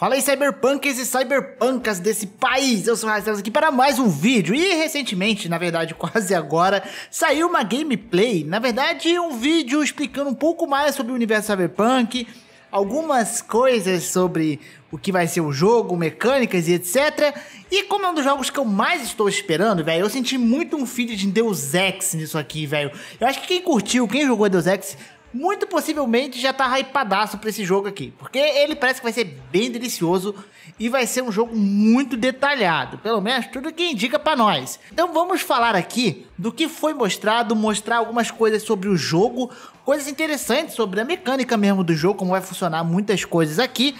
Fala aí cyberpunkers e cyberpunkas desse país, eu sou o Rastelos aqui para mais um vídeo e recentemente, na verdade quase agora, saiu uma gameplay, na verdade um vídeo explicando um pouco mais sobre o universo cyberpunk, algumas coisas sobre o que vai ser o jogo, mecânicas e etc. E como é um dos jogos que eu mais estou esperando, velho, eu senti muito um feed de Deus Ex nisso aqui, velho. Eu acho que quem curtiu, quem jogou Deus Ex muito possivelmente já tá hypadaço pra esse jogo aqui. Porque ele parece que vai ser bem delicioso e vai ser um jogo muito detalhado. Pelo menos tudo que indica para nós. Então vamos falar aqui do que foi mostrado, mostrar algumas coisas sobre o jogo, coisas interessantes sobre a mecânica mesmo do jogo, como vai funcionar muitas coisas aqui.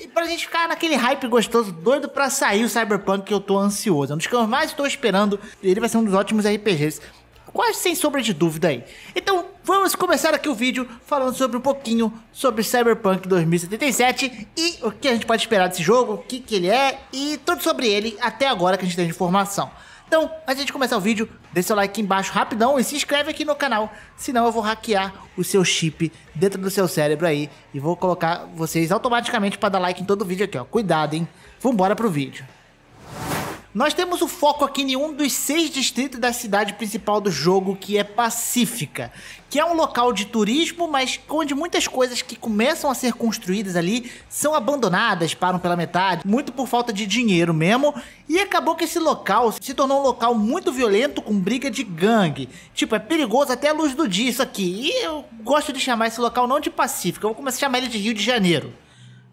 E pra gente ficar naquele hype gostoso, doido pra sair o Cyberpunk que eu tô ansioso. É um dos que eu mais estou esperando. Ele vai ser um dos ótimos RPGs Quase sem sombra de dúvida aí. Então, vamos começar aqui o vídeo falando sobre um pouquinho sobre Cyberpunk 2077 e o que a gente pode esperar desse jogo, o que, que ele é e tudo sobre ele até agora que a gente tem de informação. Então, antes de começar o vídeo, deixa seu like aqui embaixo rapidão e se inscreve aqui no canal, senão eu vou hackear o seu chip dentro do seu cérebro aí e vou colocar vocês automaticamente para dar like em todo o vídeo aqui, ó. Cuidado, hein? Vambora pro vídeo. Nós temos o foco aqui em um dos seis distritos da cidade principal do jogo, que é Pacífica, que é um local de turismo, mas onde muitas coisas que começam a ser construídas ali são abandonadas, param pela metade, muito por falta de dinheiro mesmo. E acabou que esse local se tornou um local muito violento com briga de gangue. Tipo, é perigoso até a luz do dia isso aqui. E eu gosto de chamar esse local não de Pacífica, eu vou começar a chamar ele de Rio de Janeiro.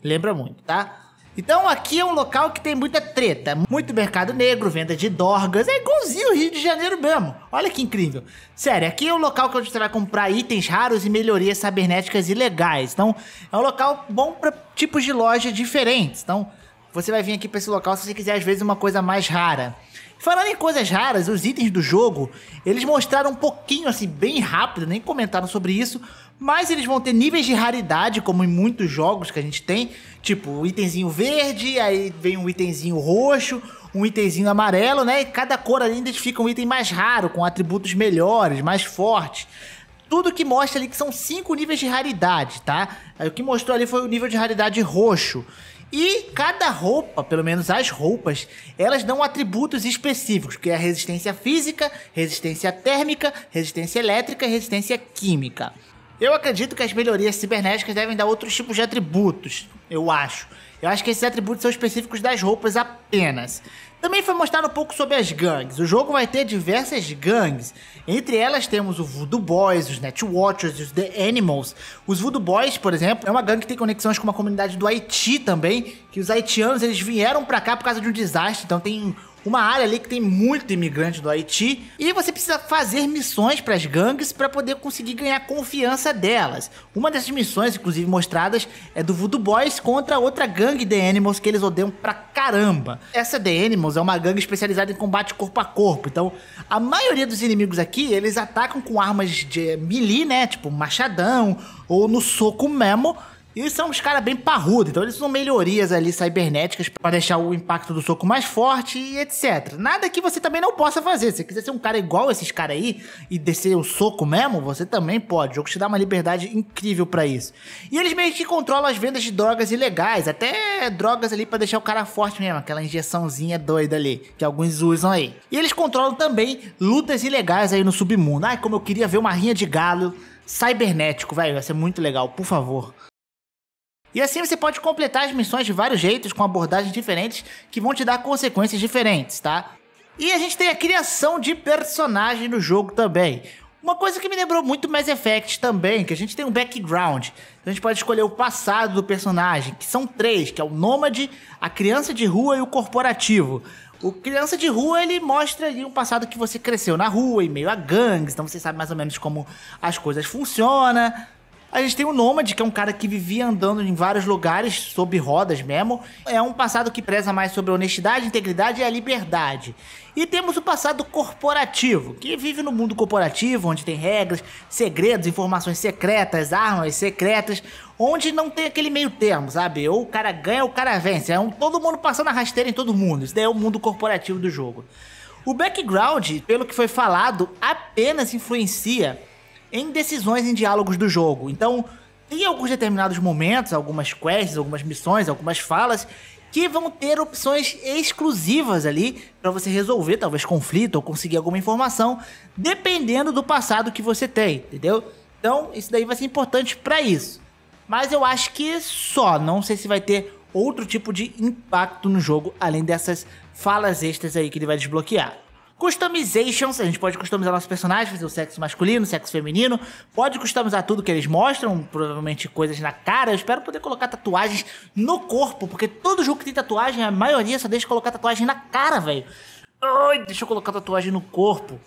Lembra muito, tá? Então aqui é um local que tem muita treta, muito mercado negro, venda de dorgas, é igualzinho o Rio de Janeiro mesmo. Olha que incrível. Sério, aqui é um local que a gente vai comprar itens raros e melhorias cibernéticas ilegais. Então é um local bom para tipos de loja diferentes. Então você vai vir aqui para esse local se você quiser às vezes uma coisa mais rara. Falando em coisas raras, os itens do jogo, eles mostraram um pouquinho assim, bem rápido, nem comentaram sobre isso, mas eles vão ter níveis de raridade, como em muitos jogos que a gente tem, tipo um itemzinho verde, aí vem um itemzinho roxo, um itemzinho amarelo, né? E cada cor ali identifica um item mais raro, com atributos melhores, mais fortes tudo que mostra ali que são cinco níveis de raridade, tá? Aí, o que mostrou ali foi o nível de raridade roxo. E cada roupa, pelo menos as roupas, elas dão atributos específicos, que é a resistência física, resistência térmica, resistência elétrica e resistência química. Eu acredito que as melhorias cibernéticas devem dar outros tipos de atributos, eu acho. Eu acho que esses atributos são específicos das roupas apenas. Também foi mostrado um pouco sobre as gangues. O jogo vai ter diversas gangues. Entre elas temos o Voodoo Boys, os Net Watchers, os The Animals. Os Voodoo Boys, por exemplo, é uma gangue que tem conexões com uma comunidade do Haiti também, que os haitianos eles vieram para cá por causa de um desastre, então tem uma área ali que tem muito imigrante do Haiti, e você precisa fazer missões para as gangues para poder conseguir ganhar confiança delas. Uma dessas missões, inclusive mostradas, é do Voodoo Boys contra outra gangue The Animals que eles odeiam pra caramba. Essa The Animals é uma gangue especializada em combate corpo a corpo, então a maioria dos inimigos aqui, eles atacam com armas de melee, né, tipo machadão ou no soco mesmo, e eles são uns caras bem parrudos, então eles usam melhorias ali cibernéticas para deixar o impacto do soco mais forte e etc. Nada que você também não possa fazer. Se você quiser ser um cara igual esses caras aí e descer o soco mesmo, você também pode. O jogo te dá uma liberdade incrível para isso. E eles meio que controlam as vendas de drogas ilegais, até drogas ali para deixar o cara forte mesmo, aquela injeçãozinha doida ali, que alguns usam aí. E eles controlam também lutas ilegais aí no submundo. Ai, como eu queria ver uma rinha de galo cibernético, velho, vai ser muito legal, por favor. E assim você pode completar as missões de vários jeitos, com abordagens diferentes, que vão te dar consequências diferentes, tá? E a gente tem a criação de personagem no jogo também. Uma coisa que me lembrou muito Mass Effect também, que a gente tem um background. A gente pode escolher o passado do personagem, que são três, que é o nômade, a criança de rua e o corporativo. O criança de rua, ele mostra ali um passado que você cresceu na rua, em meio a gangues, então você sabe mais ou menos como as coisas funcionam. A gente tem o Nômade, que é um cara que vivia andando em vários lugares, sob rodas mesmo. É um passado que preza mais sobre a honestidade, integridade e a liberdade. E temos o passado corporativo, que vive no mundo corporativo, onde tem regras, segredos, informações secretas, armas secretas, onde não tem aquele meio termo, sabe? Ou o cara ganha ou o cara vence. É um, todo mundo passando a rasteira em todo mundo. Isso daí é o mundo corporativo do jogo. O background, pelo que foi falado, apenas influencia em decisões em diálogos do jogo. Então, tem alguns determinados momentos, algumas quests, algumas missões, algumas falas que vão ter opções exclusivas ali para você resolver talvez conflito ou conseguir alguma informação, dependendo do passado que você tem, entendeu? Então, isso daí vai ser importante para isso. Mas eu acho que só, não sei se vai ter outro tipo de impacto no jogo além dessas falas extras aí que ele vai desbloquear. Customizations, a gente pode customizar nossos personagens, fazer o sexo masculino, o sexo feminino, pode customizar tudo que eles mostram, provavelmente coisas na cara. Eu espero poder colocar tatuagens no corpo, porque todo jogo que tem tatuagem, a maioria só deixa colocar tatuagem na cara, velho. Ai, deixa eu colocar tatuagem no corpo.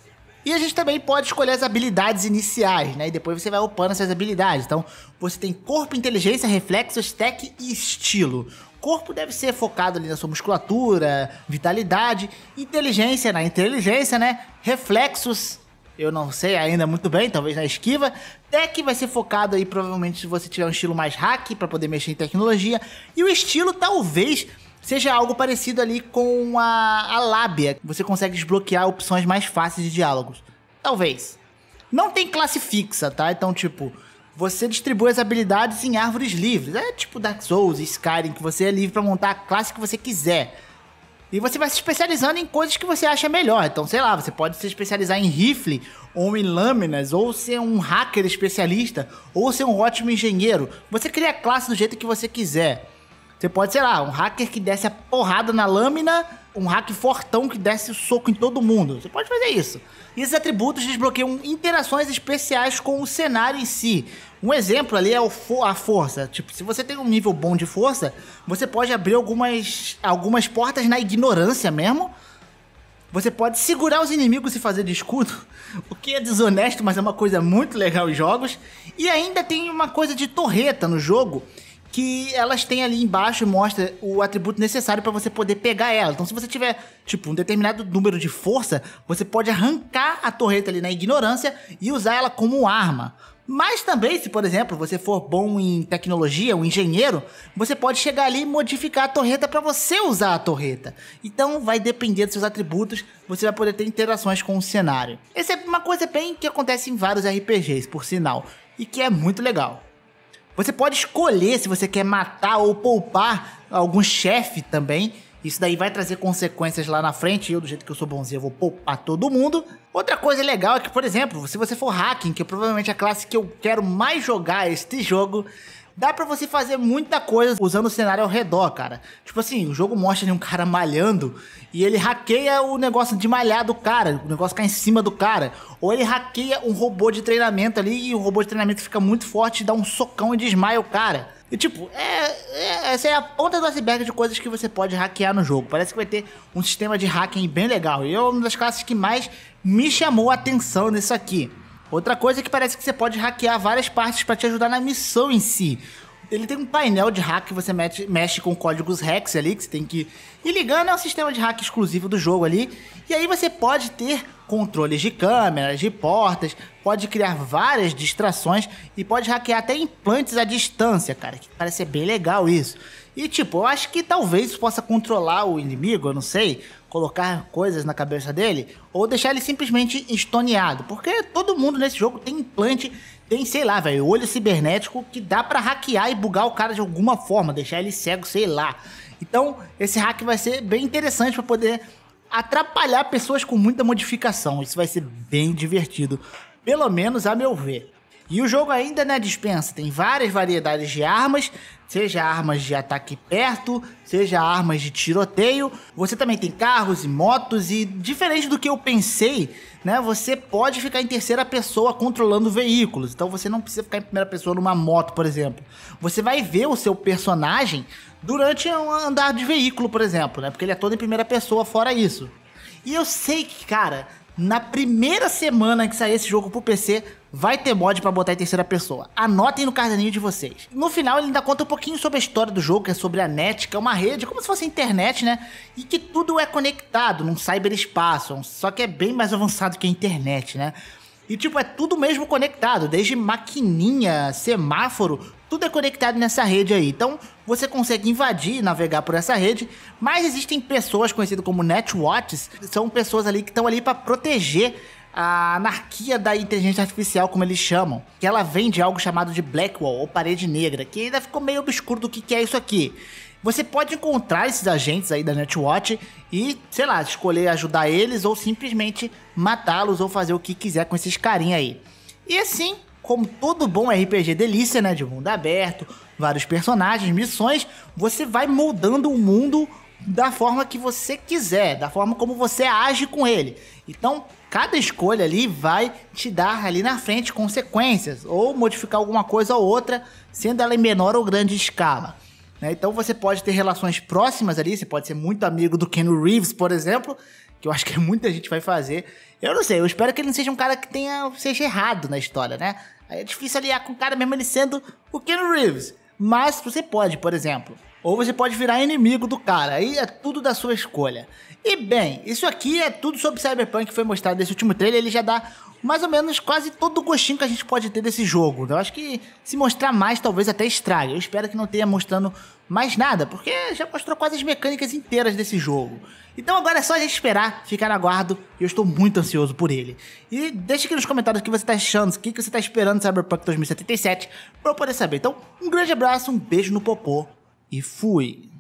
E a gente também pode escolher as habilidades iniciais, né? E depois você vai upando essas habilidades. Então, você tem corpo, inteligência, reflexos, tech e estilo. Corpo deve ser focado ali na sua musculatura, vitalidade, inteligência, na inteligência, né? Reflexos, eu não sei ainda muito bem, talvez na esquiva. Tech vai ser focado aí, provavelmente, se você tiver um estilo mais hack para poder mexer em tecnologia. E o estilo talvez seja algo parecido ali com a, a lábia. Você consegue desbloquear opções mais fáceis de diálogos. Talvez. Não tem classe fixa, tá? Então, tipo, você distribui as habilidades em árvores livres. É tipo Dark Souls, Skyrim, que você é livre para montar a classe que você quiser. E você vai se especializando em coisas que você acha melhor. Então, sei lá, você pode se especializar em rifle, ou em lâminas, ou ser um hacker especialista, ou ser um ótimo engenheiro. Você cria a classe do jeito que você quiser. Você pode, sei lá, um hacker que desce a porrada na lâmina, um hacker fortão que desce o soco em todo mundo. Você pode fazer isso. E esses atributos desbloqueiam interações especiais com o cenário em si. Um exemplo ali é fo a força. Tipo, se você tem um nível bom de força, você pode abrir algumas, algumas portas na ignorância mesmo. Você pode segurar os inimigos e fazer de escudo, o que é desonesto, mas é uma coisa muito legal em jogos. E ainda tem uma coisa de torreta no jogo, que elas têm ali embaixo mostra o atributo necessário para você poder pegar ela. Então, se você tiver, tipo, um determinado número de força, você pode arrancar a torreta ali na ignorância e usar ela como arma. Mas também, se por exemplo você for bom em tecnologia, um engenheiro, você pode chegar ali e modificar a torreta para você usar a torreta. Então vai depender dos seus atributos, você vai poder ter interações com o cenário. Essa é uma coisa bem que acontece em vários RPGs, por sinal, e que é muito legal. Você pode escolher se você quer matar ou poupar algum chefe também. Isso daí vai trazer consequências lá na frente. Eu, do jeito que eu sou bonzinho, eu vou poupar todo mundo. Outra coisa legal é que, por exemplo, se você for hacking, que é provavelmente a classe que eu quero mais jogar este jogo, dá para você fazer muita coisa usando o cenário ao redor, cara. Tipo assim, o jogo mostra um cara malhando e ele hackeia o negócio de malhar do cara, o negócio cai em cima do cara. Ou ele hackeia um robô de treinamento ali e o robô de treinamento fica muito forte, dá um socão e desmaia o cara. E tipo, é, é, essa é a ponta do iceberg de coisas que você pode hackear no jogo. Parece que vai ter um sistema de hacking bem legal. E é uma das classes que mais me chamou a atenção nisso aqui. Outra coisa é que parece que você pode hackear várias partes para te ajudar na missão em si. Ele tem um painel de hack que você mete, mexe com códigos Rex ali, que você tem que ir ligando. É um sistema de hack exclusivo do jogo ali. E aí você pode ter controles de câmeras, de portas, pode criar várias distrações e pode hackear até implantes à distância, cara. Que parece ser bem legal isso. E tipo, eu acho que talvez possa controlar o inimigo, eu não sei colocar coisas na cabeça dele ou deixar ele simplesmente estoneado. Porque todo mundo nesse jogo tem implante, tem, sei lá, velho, olho cibernético que dá para hackear e bugar o cara de alguma forma, deixar ele cego, sei lá. Então, esse hack vai ser bem interessante para poder atrapalhar pessoas com muita modificação. Isso vai ser bem divertido, pelo menos a meu ver. E o jogo ainda é dispensa, tem várias variedades de armas, seja armas de ataque perto, seja armas de tiroteio. Você também tem carros e motos e diferente do que eu pensei, né? Você pode ficar em terceira pessoa controlando veículos. Então você não precisa ficar em primeira pessoa numa moto, por exemplo. Você vai ver o seu personagem durante um andar de veículo, por exemplo, né? Porque ele é todo em primeira pessoa fora isso. E eu sei que, cara, na primeira semana que sair esse jogo pro PC, vai ter mod para botar em terceira pessoa. Anotem no caderninho de vocês. No final ele ainda conta um pouquinho sobre a história do jogo, que é sobre a net, que é uma rede, como se fosse a internet, né? E que tudo é conectado num cyberespaço, só que é bem mais avançado que a internet, né? E tipo, é tudo mesmo conectado, desde maquininha, semáforo, tudo é conectado nessa rede aí. Então, você consegue invadir e navegar por essa rede, mas existem pessoas conhecidas como netwatches, são pessoas ali que estão ali para proteger a anarquia da inteligência artificial, como eles chamam, que ela vem de algo chamado de Blackwall, ou parede negra, que ainda ficou meio obscuro do que, que é isso aqui. Você pode encontrar esses agentes aí da Netwatch e, sei lá, escolher ajudar eles ou simplesmente matá-los ou fazer o que quiser com esses carinha aí. E assim, como todo bom RPG delícia, né, de mundo aberto, vários personagens, missões, você vai moldando o mundo da forma que você quiser, da forma como você age com ele. Então, cada escolha ali vai te dar ali na frente consequências, ou modificar alguma coisa ou outra, sendo ela em menor ou grande escala. Né? Então, você pode ter relações próximas ali, você pode ser muito amigo do Ken Reeves, por exemplo, que eu acho que muita gente vai fazer. Eu não sei, eu espero que ele não seja um cara que tenha seja errado na história, né? Aí é difícil aliar com o cara mesmo ele sendo o Ken Reeves. Mas você pode, por exemplo, ou você pode virar inimigo do cara. Aí é tudo da sua escolha. E bem, isso aqui é tudo sobre Cyberpunk que foi mostrado nesse último trailer. Ele já dá mais ou menos quase todo o gostinho que a gente pode ter desse jogo. Eu acho que se mostrar mais, talvez até estrague. Eu espero que não tenha mostrando mais nada, porque já mostrou quase as mecânicas inteiras desse jogo. Então agora é só a gente esperar, ficar no aguardo, e eu estou muito ansioso por ele. E deixa aqui nos comentários o que você está achando, o que você está esperando de Cyberpunk 2077, para eu poder saber. Então, um grande abraço, um beijo no popô e fui.